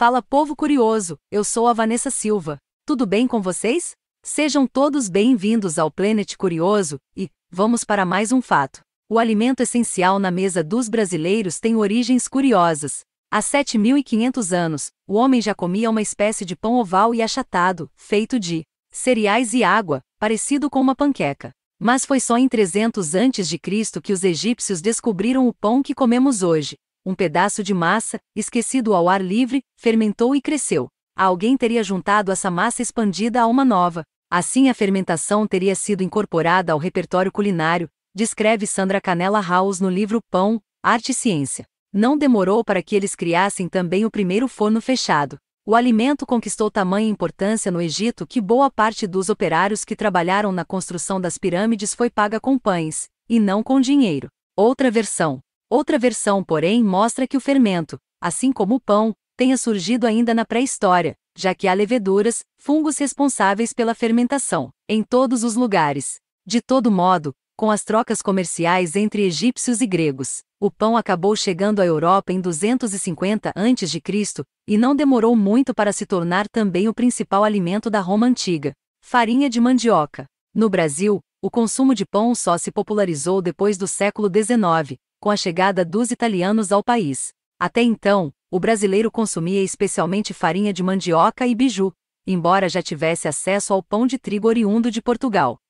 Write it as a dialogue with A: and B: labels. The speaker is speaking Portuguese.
A: Fala povo curioso, eu sou a Vanessa Silva. Tudo bem com vocês? Sejam todos bem-vindos ao Planet Curioso e vamos para mais um fato. O alimento essencial na mesa dos brasileiros tem origens curiosas. Há 7.500 anos, o homem já comia uma espécie de pão oval e achatado, feito de cereais e água, parecido com uma panqueca. Mas foi só em 300 antes de Cristo que os egípcios descobriram o pão que comemos hoje. Um pedaço de massa, esquecido ao ar livre, fermentou e cresceu. Alguém teria juntado essa massa expandida a uma nova. Assim a fermentação teria sido incorporada ao repertório culinário, descreve Sandra Canella House no livro Pão, Arte e Ciência. Não demorou para que eles criassem também o primeiro forno fechado. O alimento conquistou tamanha importância no Egito que boa parte dos operários que trabalharam na construção das pirâmides foi paga com pães, e não com dinheiro. Outra versão. Outra versão, porém, mostra que o fermento, assim como o pão, tenha surgido ainda na pré-história, já que há leveduras, fungos responsáveis pela fermentação, em todos os lugares. De todo modo, com as trocas comerciais entre egípcios e gregos, o pão acabou chegando à Europa em 250 a.C. e não demorou muito para se tornar também o principal alimento da Roma antiga. Farinha de mandioca. No Brasil, o consumo de pão só se popularizou depois do século XIX, com a chegada dos italianos ao país. Até então, o brasileiro consumia especialmente farinha de mandioca e biju, embora já tivesse acesso ao pão de trigo oriundo de Portugal.